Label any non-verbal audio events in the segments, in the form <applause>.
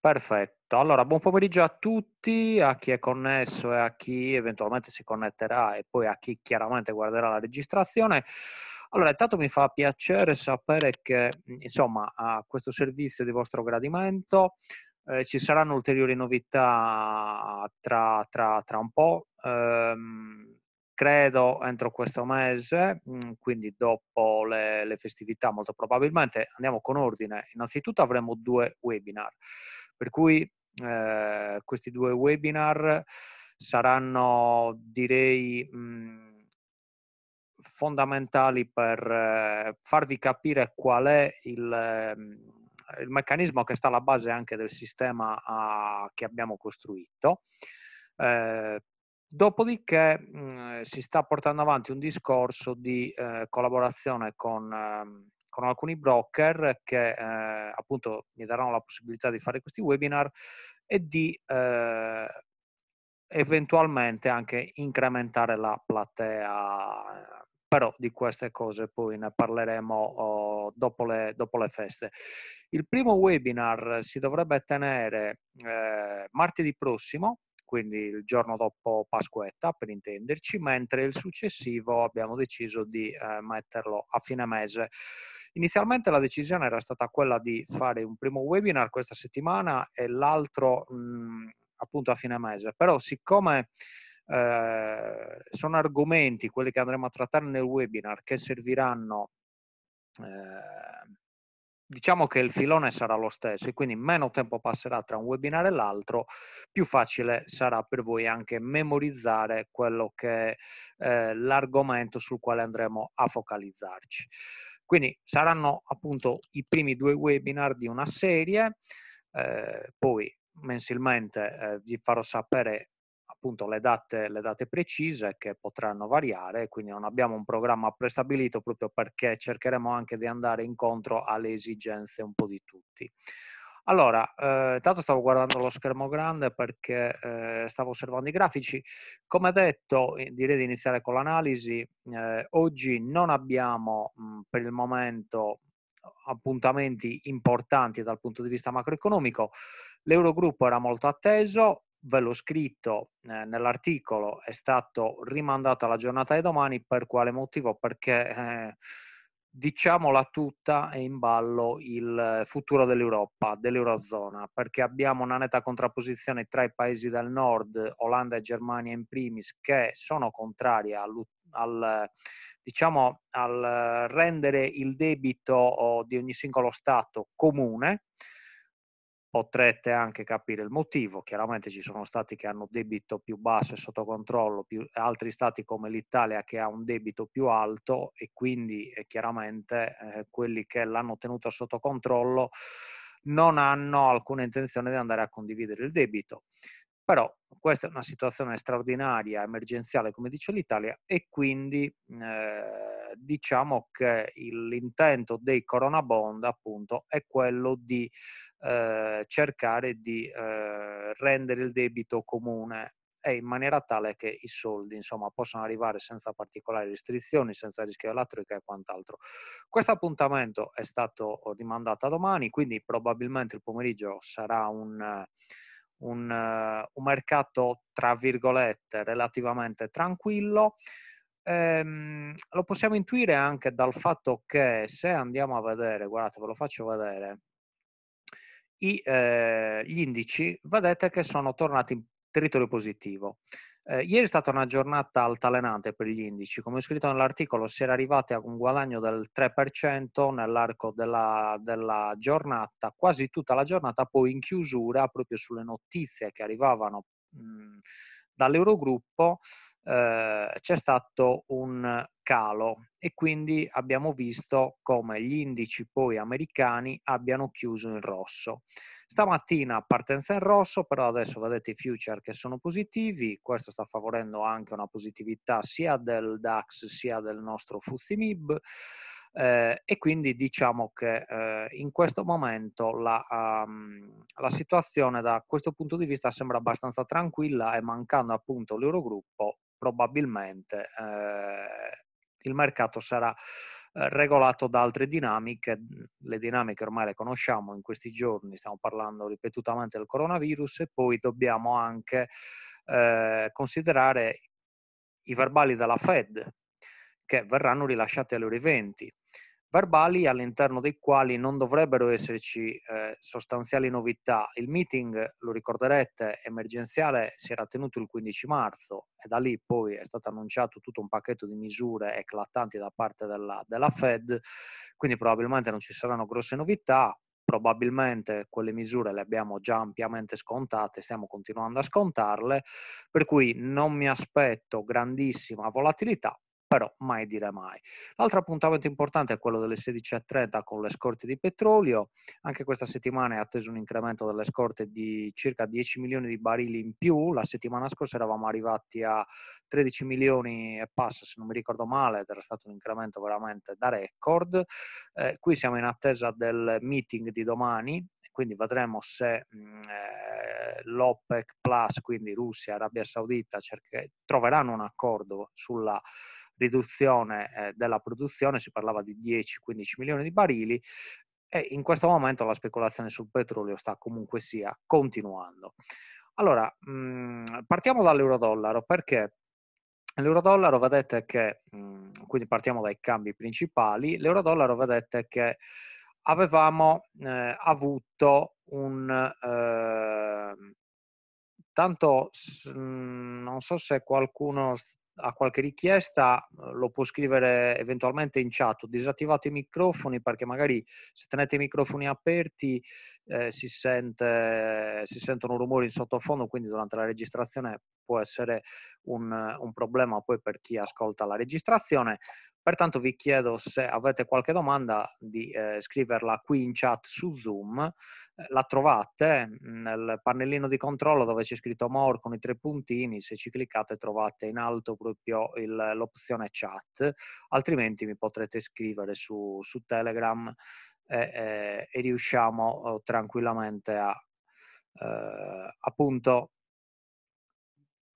Perfetto, allora buon pomeriggio a tutti, a chi è connesso e a chi eventualmente si connetterà e poi a chi chiaramente guarderà la registrazione. Allora, intanto mi fa piacere sapere che mhmm, insomma a questo servizio di vostro gradimento eh, ci saranno ulteriori novità tra, tra, tra un po', ehm, credo entro questo mese, mhmm, quindi dopo le, le festività molto probabilmente. Andiamo con ordine, innanzitutto avremo due webinar. Per cui eh, questi due webinar saranno, direi, mh, mm, fondamentali per eh, farvi capire qual è il, mh, ehm, il, meccanismo che sta alla base anche del sistema a, che abbiamo costruito. Eh, Dopodiché mh, mm, si sta portando avanti un discorso di eh, collaborazione con ehm, con alcuni broker che eh, appunto mi daranno la possibilità di fare questi webinar e di eh, eventualmente anche incrementare la platea. Però di queste cose poi ne parleremo oh, dopo, le, dopo, le, feste. Il primo webinar si dovrebbe tenere eh, martedì prossimo, quindi il giorno dopo Pasquetta per intenderci, mentre il successivo abbiamo deciso di eh, metterlo a fine mese. Inizialmente la decisione era stata quella di fare un primo webinar questa settimana e l'altro mh, mm, appunto a fine mese, però siccome eh, sono argomenti, quelli che andremo a trattare nel webinar, che serviranno eh, diciamo che il filone sarà lo stesso e quindi meno tempo passerà tra un webinar e l'altro, più facile sarà per voi anche memorizzare quello che è eh, l'argomento sul quale andremo a focalizzarci. Quindi saranno appunto i primi due webinar di una serie, eh, poi mensilmente eh, vi farò sapere appunto le date, le date precise che potranno variare, quindi non abbiamo un programma prestabilito proprio perché cercheremo anche di andare incontro alle esigenze un po' di tutti. Allora, eh, intanto stavo guardando lo schermo grande perché eh, stavo osservando i grafici. Come detto, eh, direi di iniziare con l'analisi. Eh, oggi non abbiamo mh, mm, per il momento appuntamenti importanti dal punto di vista macroeconomico. L'Eurogruppo era molto atteso, ve l'ho scritto eh, nell'articolo, è stato rimandato alla giornata di domani per quale motivo? Perché eh, diciamola tutta, è in ballo il futuro dell'Europa, dell'Eurozona, perché abbiamo una netta contrapposizione tra i paesi del nord, Olanda e Germania in primis, che sono contrari al, diciamo, al rendere il debito oh, di ogni singolo Stato comune Potrete anche capire il motivo, chiaramente ci sono stati che hanno debito più basso e sotto controllo, più, altri stati come l'Italia che ha un debito più alto e quindi eh, chiaramente eh, quelli che l'hanno tenuto sotto controllo non hanno alcuna intenzione di andare a condividere il debito. Però questa è una situazione straordinaria, emergenziale, come dice l'Italia, e quindi eh, diciamo che l'intento dei Corona Bond appunto è quello di eh, cercare di eh, rendere il debito comune e in maniera tale che i soldi insomma, possano arrivare senza particolari restrizioni, senza rischio della troica e quant'altro. Questo appuntamento è stato rimandato a domani, quindi probabilmente il pomeriggio sarà un un, eh, un mercato, tra virgolette, relativamente tranquillo. Ehm, lo possiamo intuire anche dal fatto che se andiamo a vedere, guardate, ve lo faccio vedere, i, eh, gli indici, vedete che sono tornati territorio positivo. Eh, ieri è stata una giornata altalenante per gli indici, come ho scritto nell'articolo si era arrivati a un guadagno del 3% nell'arco della, della, giornata, quasi tutta la giornata, poi in chiusura proprio sulle notizie che arrivavano mh, dall'Eurogruppo eh, c'è stato un calo e quindi abbiamo visto come gli indici poi americani abbiano chiuso in rosso. Stamattina partenza in rosso, però adesso vedete i future che sono positivi, questo sta favorendo anche una positività sia del DAX sia del nostro FUZIMIB. Eh, e quindi diciamo che eh, in questo momento la, um, la, situazione da questo punto di vista sembra abbastanza tranquilla e mancando appunto l'Eurogruppo probabilmente eh, il mercato sarà eh, regolato da altre dinamiche, le dinamiche ormai le conosciamo in questi giorni, stiamo parlando ripetutamente del coronavirus e poi dobbiamo anche eh, considerare i verbali della Fed che verranno rilasciati alle ore 20 verbali all'interno dei quali non dovrebbero esserci eh, sostanziali novità. Il meeting, lo ricorderete, emergenziale si era tenuto il 15 marzo e da lì poi è stato annunciato tutto un pacchetto di misure eclatanti da parte della, della Fed, quindi probabilmente non ci saranno grosse novità. Probabilmente quelle misure le abbiamo già ampiamente scontate, stiamo continuando a scontarle, per cui non mi aspetto grandissima volatilità, però mai dire mai. L'altro appuntamento importante è quello delle 16.30 con le scorte di petrolio. Anche questa settimana è atteso un incremento delle scorte di circa 10 milioni di barili in più. La settimana scorsa eravamo arrivati a 13 milioni e passa, se non mi ricordo male, ed era stato un incremento veramente da record. Eh, qui siamo in attesa del meeting di domani quindi vedremo se mm, eh, l'OPEC Plus, quindi Russia, e Arabia Saudita, cerche- troveranno un accordo sulla riduzione eh, della produzione, si parlava di 10-15 milioni di barili e in questo momento la speculazione sul petrolio sta comunque sia continuando. Allora, mh, mhmm, partiamo dall'euro-dollaro perché L'euro-dollaro vedete che, mhmm, quindi partiamo dai cambi principali, l'euro-dollaro vedete che avevamo eh, avuto un, eh, tanto mhmm, non so se qualcuno ha qualche richiesta eh, lo può scrivere eventualmente in chat. Disattivate i microfoni perché magari se tenete i microfoni aperti eh, si, sente, si, sentono rumori in sottofondo, quindi durante la registrazione può essere un, un problema poi per chi ascolta la registrazione. Pertanto vi chiedo se avete qualche domanda di eh, scriverla qui in chat su Zoom. Eh, la trovate nel pannellino di controllo dove c'è scritto More con i tre puntini. Se ci cliccate trovate in alto proprio l'opzione chat, altrimenti mi potrete scrivere su, su Telegram e, e, e riusciamo oh, tranquillamente a eh, appunto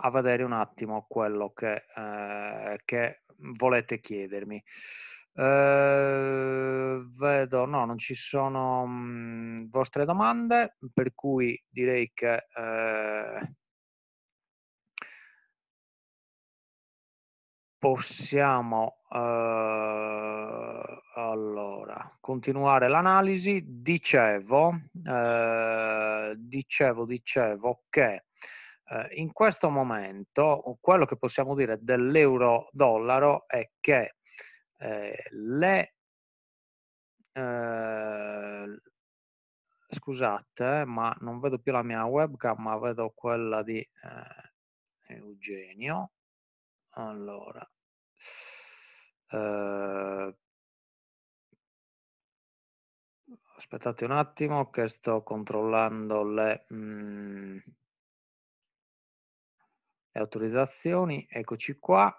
a vedere un attimo quello che, eh, che volete chiedermi. Uh, vedo, no, non ci sono mh, mm, vostre domande, per cui direi che uh, possiamo uh, allora, continuare l'analisi. Dicevo, dicevo, dicevo che eh, in questo momento quello che possiamo dire dell'euro-dollaro è che eh, le... Eh, scusate, ma non vedo più la mia webcam, ma vedo quella di ehm, Eugenio. Allora... Uh, aspettate un attimo che sto controllando le, mm, e autorizzazioni, eccoci qua.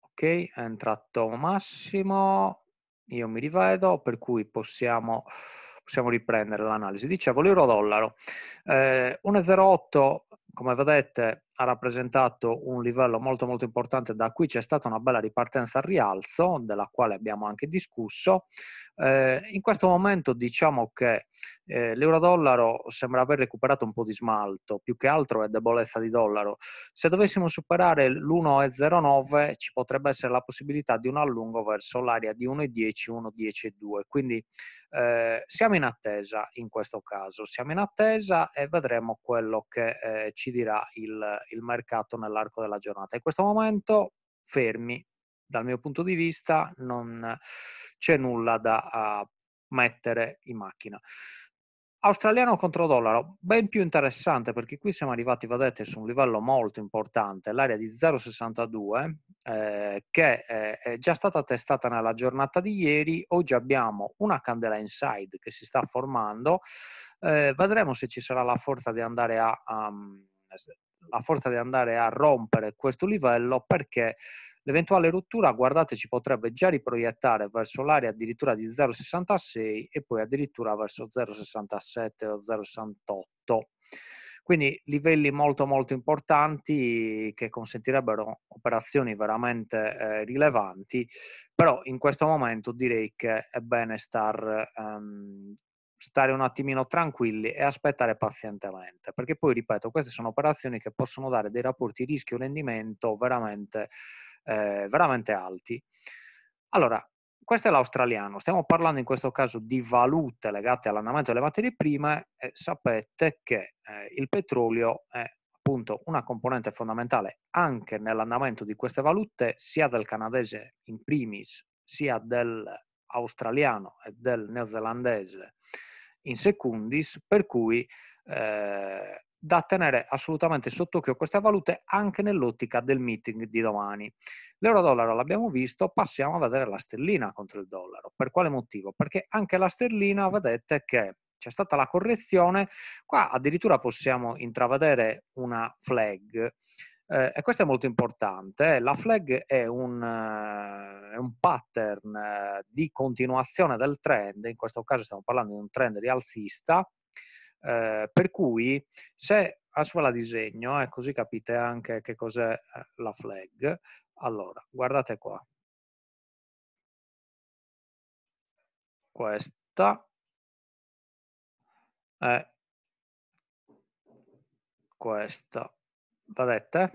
Ok, è entrato Massimo, io mi rivedo, per cui possiamo, possiamo riprendere l'analisi. Dicevo, l'euro-dollaro. Eh, 1,08, come vedete, ha rappresentato un livello molto molto importante da cui c'è stata una bella ripartenza al rialzo, della quale abbiamo anche discusso. Eh, in questo momento diciamo che eh, l'euro-dollaro sembra aver recuperato un po' di smalto, più che altro è debolezza di dollaro. Se dovessimo superare l'1,09 ci potrebbe essere la possibilità di un allungo verso l'area di 1,10, 1,10,2. Quindi eh, siamo in attesa in questo caso, siamo in attesa e vedremo quello che eh, ci dirà il il mercato nell'arco della giornata. In questo momento fermi, dal mio punto di vista non c'è nulla da uh, mettere in macchina. Australiano contro dollaro, ben più interessante perché qui siamo arrivati, vedete, su un livello molto importante, l'area di 0,62 eh, che eh, è già stata testata nella giornata di ieri, oggi abbiamo una candela inside che si sta formando, eh, vedremo se ci sarà la forza di andare a... Um, a forza di andare a rompere questo livello perché l'eventuale rottura, guardate, ci potrebbe già riproiettare verso l'area addirittura di 0,66 e poi addirittura verso 0,67 o 0,68. Quindi livelli molto molto importanti che consentirebbero operazioni veramente eh, rilevanti, però in questo momento direi che è bene star ehm, stare un attimino tranquilli e aspettare pazientemente, perché poi, ripeto, queste sono operazioni che possono dare dei rapporti rischio-rendimento veramente, eh, veramente alti. Allora, questo è l'australiano, stiamo parlando in questo caso di valute legate all'andamento delle materie prime e sapete che eh, il petrolio è appunto una componente fondamentale anche nell'andamento di queste valute, sia del canadese in primis, sia dell'australiano e del neozelandese in secundis, per cui eh, da tenere assolutamente sott'occhio queste valute anche nell'ottica del meeting di domani. L'euro-dollaro l'abbiamo visto, passiamo a vedere la sterlina contro il dollaro. Per quale motivo? Perché anche la sterlina, vedete che c'è stata la correzione, qua addirittura possiamo intravedere una flag eh, e questo è molto importante. Eh. La flag è un, eh, un pattern eh, di continuazione del trend, in questo caso stiamo parlando di un trend rialzista, eh, per cui se adesso la disegno e eh, così capite anche che cos'è la flag. Allora, guardate qua. Questa è questa vedete? Eh?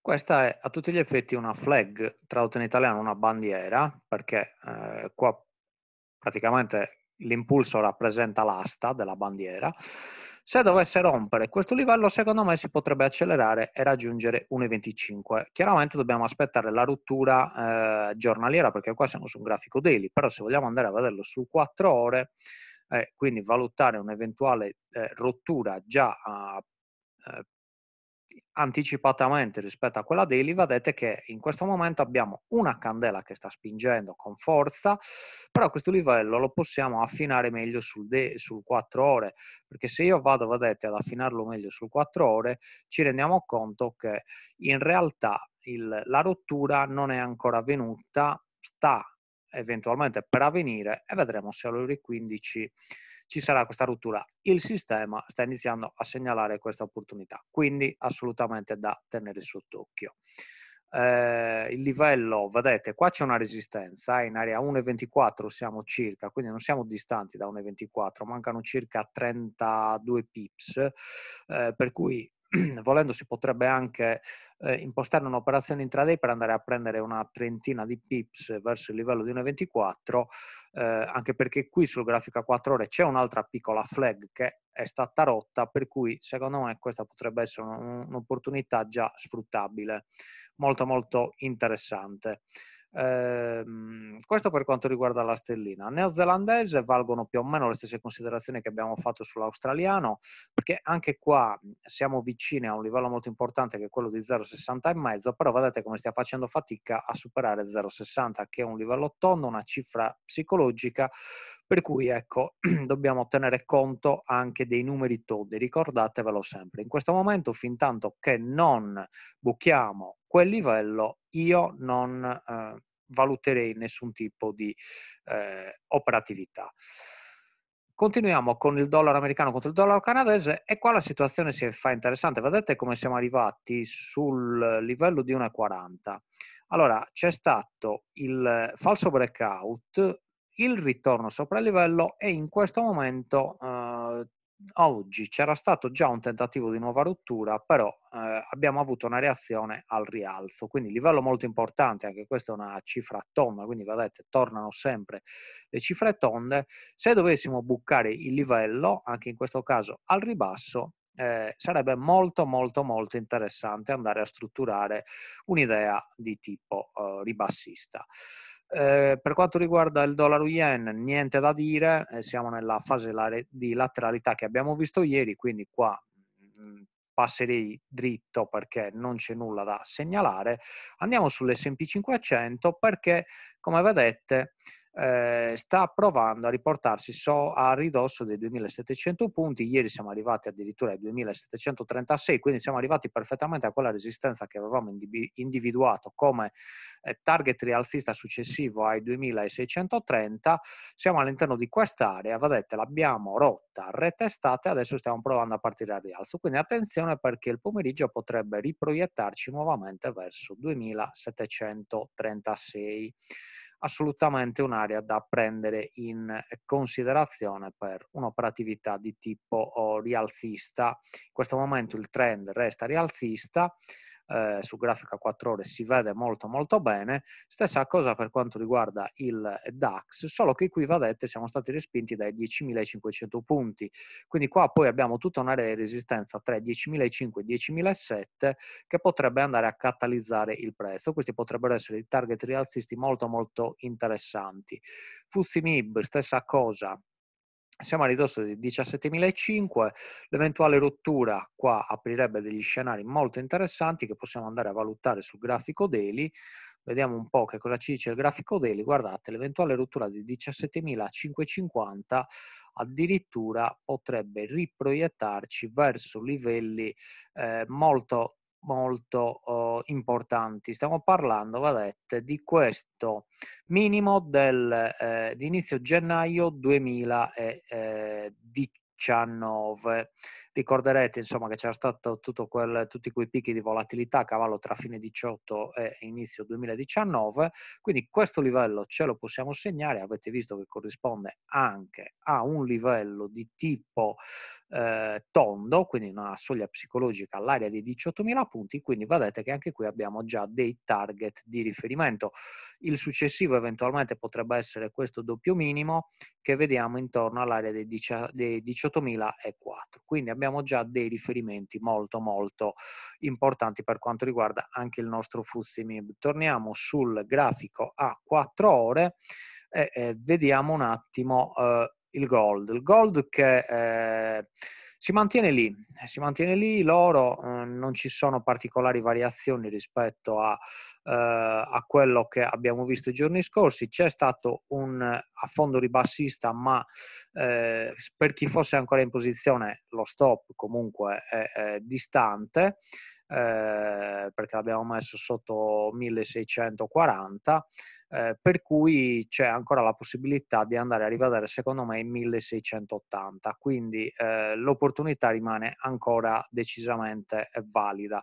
Questa è a tutti gli effetti una flag, tradotto in italiano una bandiera, perché eh, qua praticamente l'impulso rappresenta l'asta della bandiera. Se dovesse rompere questo livello, secondo me si potrebbe accelerare e raggiungere 1,25. Chiaramente dobbiamo aspettare la rottura eh, giornaliera, perché qua siamo su un grafico daily, però se vogliamo andare a vederlo su 4 ore, eh, quindi valutare un'eventuale eh, rottura già eh, anticipatamente rispetto a quella daily vedete che in questo momento abbiamo una candela che sta spingendo con forza però questo livello lo possiamo affinare meglio sul, de- sul 4 ore perché se io vado vedete ad affinarlo meglio sul 4 ore ci rendiamo conto che in realtà il, la rottura non è ancora avvenuta sta eventualmente per avvenire e vedremo se all'ore 15 ci sarà questa rottura. Il sistema sta iniziando a segnalare questa opportunità, quindi assolutamente da tenere sott'occhio. Eh, il livello, vedete, qua c'è una resistenza, eh, in area 1,24 siamo circa, quindi non siamo distanti da 1,24, mancano circa 32 pips, eh, per cui <clears throat> volendo si potrebbe anche eh, impostare un'operazione intraday per andare a prendere una trentina di pips verso il livello di 1,24, eh, anche perché qui sul grafico a 4 ore c'è un'altra piccola flag che è stata rotta, per cui secondo me questa potrebbe essere un'opportunità già sfruttabile, molto molto interessante. Ehm, questo per quanto riguarda la stellina. Neozelandese valgono più o meno le stesse considerazioni che abbiamo fatto sull'australiano, perché anche qua siamo vicini a un livello molto importante che è quello di 0,60,5, però vedete come stia facendo fatica a superare 0,60, che è un livello tondo, una cifra psicologica per cui ecco, <clears throat> dobbiamo tenere conto anche dei numeri tondi, ricordatevelo sempre. In questo momento, fin tanto che non buchiamo quel livello io non eh, valuterei nessun tipo di eh, operatività. Continuiamo con il dollaro americano contro il dollaro canadese e qua la situazione si fa interessante. Vedete come siamo arrivati sul livello di 1,40. Allora, c'è stato il falso breakout, il ritorno sopra il livello e in questo momento eh, oggi c'era stato già un tentativo di nuova rottura, però eh, abbiamo avuto una reazione al rialzo, quindi livello molto importante, anche questa è una cifra tonda, quindi vedete, tornano sempre le cifre tonde. Se dovessimo bucare il livello, anche in questo caso al ribasso, eh, sarebbe molto molto molto interessante andare a strutturare un'idea di tipo eh, ribassista. Eh, per quanto riguarda il dollaro yen, niente da dire, eh, siamo nella fase di lateralità che abbiamo visto ieri, quindi qua mm, passerei dritto perché non c'è nulla da segnalare. Andiamo sull'SP 500 perché, come vedete, eh, sta provando a riportarsi so, a ridosso dei 2700 punti, ieri siamo arrivati addirittura ai 2736, quindi siamo arrivati perfettamente a quella resistenza che avevamo individuato come eh, target rialzista successivo ai 2630, siamo all'interno di quest'area, vedete l'abbiamo rotta, retestata e adesso stiamo provando a partire al rialzo, quindi attenzione perché il pomeriggio potrebbe riproiettarci nuovamente verso 2736 assolutamente un'area da prendere in considerazione per un'operatività di tipo oh, rialzista. In questo momento il trend resta rialzista, eh, su grafica 4 ore si vede molto molto bene, stessa cosa per quanto riguarda il DAX, solo che qui vedete siamo stati respinti dai 10.500 punti, quindi qua poi abbiamo tutta un'area di resistenza tra 10.500 e 10.700 che potrebbe andare a catalizzare il prezzo, questi potrebbero essere i target rialzisti molto molto interessanti. Fuzzi MIB, stessa cosa, siamo a ridosso di 17.005, l'eventuale rottura qua aprirebbe degli scenari molto interessanti che possiamo andare a valutare sul grafico daily, vediamo un po' che cosa ci dice il grafico daily, guardate l'eventuale rottura di 17.550 addirittura potrebbe riproiettarci verso livelli eh, molto molto uh, importanti. Stiamo parlando, vedete, di questo minimo del, eh, di inizio gennaio 2019. Ricorderete insomma, che c'era stato tutto quel, tutti quei picchi di volatilità a cavallo tra fine 18 e inizio 2019, quindi questo livello ce lo possiamo segnare, avete visto che corrisponde anche a un livello di tipo eh, tondo, quindi una soglia psicologica all'area dei 18.000 punti, quindi vedete che anche qui abbiamo già dei target di riferimento. Il successivo eventualmente potrebbe essere questo doppio minimo che vediamo intorno all'area dei 18.004. Quindi abbiamo abbiamo già dei riferimenti molto molto importanti per quanto riguarda anche il nostro FUZIMIB. Torniamo sul grafico a 4 ore e, e vediamo un attimo eh, il gold. Il gold che... Eh, si mantiene lì, eh, si mantiene lì l'oro, eh, non ci sono particolari variazioni rispetto a, eh, a, quello che abbiamo visto i giorni scorsi, c'è stato un affondo ribassista ma eh, per chi fosse ancora in posizione lo stop comunque è, è distante, eh, perché l'abbiamo messo sotto 1640, eh, per cui c'è ancora la possibilità di andare a rivedere secondo me 1680, quindi eh, l'opportunità rimane ancora decisamente eh, valida.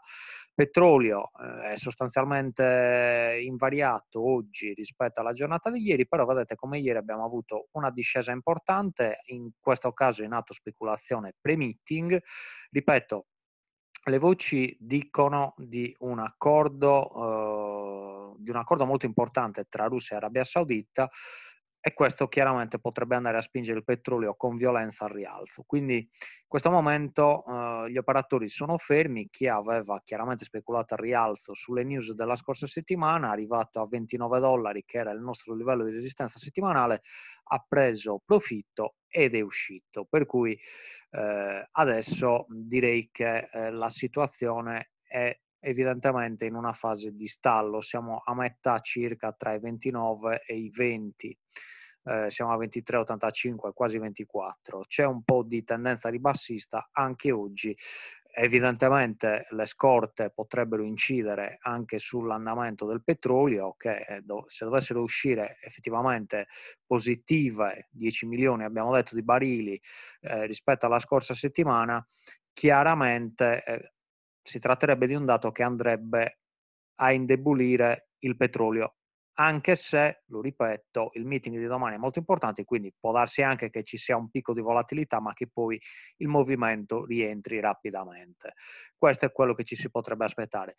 Petrolio eh, è sostanzialmente invariato oggi rispetto alla giornata di ieri, però vedete come ieri abbiamo avuto una discesa importante, in questo caso in atto speculazione pre-meeting, ripeto le voci dicono di un accordo, eh, di un accordo molto importante tra Russia e Arabia Saudita e questo chiaramente potrebbe andare a spingere il petrolio con violenza al rialzo. Quindi in questo momento eh, gli operatori sono fermi, chi aveva chiaramente speculato al rialzo sulle news della scorsa settimana, arrivato a 29 dollari che era il nostro livello di resistenza settimanale, ha preso profitto ed è uscito. Per cui eh, adesso direi che eh, la situazione è evidentemente in una fase di stallo, siamo a metà circa tra i 29 e i 20. Eh, siamo a 23,85, quasi 24. C'è un po' di tendenza ribassista anche oggi. Evidentemente le scorte potrebbero incidere anche sull'andamento del petrolio che eh, se dovessero uscire effettivamente positive 10 milioni, abbiamo detto, di barili eh, rispetto alla scorsa settimana, chiaramente eh, si tratterebbe di un dato che andrebbe a indebolire il petrolio, anche se, lo ripeto, il meeting di domani è molto importante, quindi può darsi anche che ci sia un picco di volatilità, ma che poi il movimento rientri rapidamente. Questo è quello che ci si potrebbe aspettare.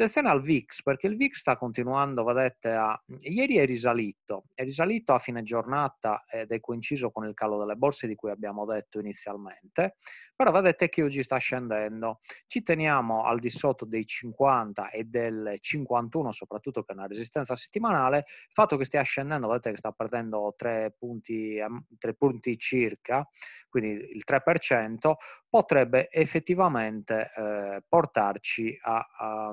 Attenzione al VIX, perché il VIX sta continuando, vedete, a... ieri è risalito, è risalito a fine giornata ed è coinciso con il calo delle borse di cui abbiamo detto inizialmente, però vedete che oggi sta scendendo. Ci teniamo al di sotto dei 50 e del 51, soprattutto che è una resistenza settimanale, il fatto che stia scendendo, vedete che sta perdendo 3 punti, 3 ehm, punti circa, quindi il 3%, potrebbe effettivamente eh, portarci a... a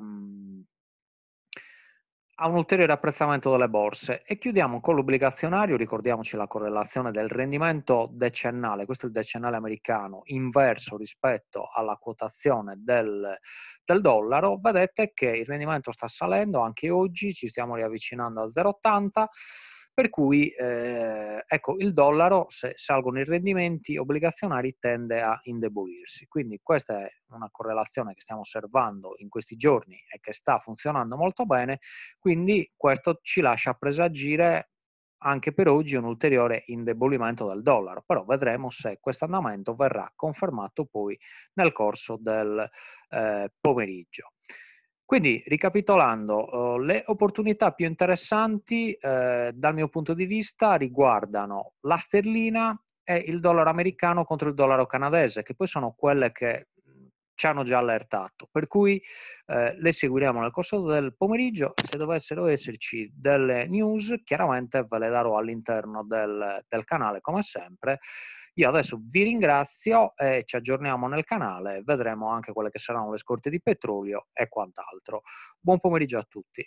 a un ulteriore apprezzamento delle borse e chiudiamo con l'obbligazionario, ricordiamoci la correlazione del rendimento decennale, questo è il decennale americano, inverso rispetto alla quotazione del, del dollaro, vedete che il rendimento sta salendo, anche oggi ci stiamo riavvicinando a 0,80 per cui eh, ecco, il dollaro, se salgono i rendimenti obbligazionari, tende a indebolirsi. Quindi questa è una correlazione che stiamo osservando in questi giorni e che sta funzionando molto bene, quindi questo ci lascia presagire anche per oggi un ulteriore indebolimento del dollaro, però vedremo se questo andamento verrà confermato poi nel corso del eh, pomeriggio. Quindi, ricapitolando, eh, le opportunità più interessanti eh, dal mio punto di vista riguardano la sterlina e il dollaro americano contro il dollaro canadese, che poi sono quelle che mm, ci hanno già allertato. Per cui eh, le seguiremo nel corso del pomeriggio e se dovessero esserci delle news, chiaramente ve le darò all'interno del, del canale, come sempre. Io adesso vi ringrazio e ci aggiorniamo nel canale, vedremo anche quelle che saranno le scorte di petrolio e quant'altro. Buon pomeriggio a tutti.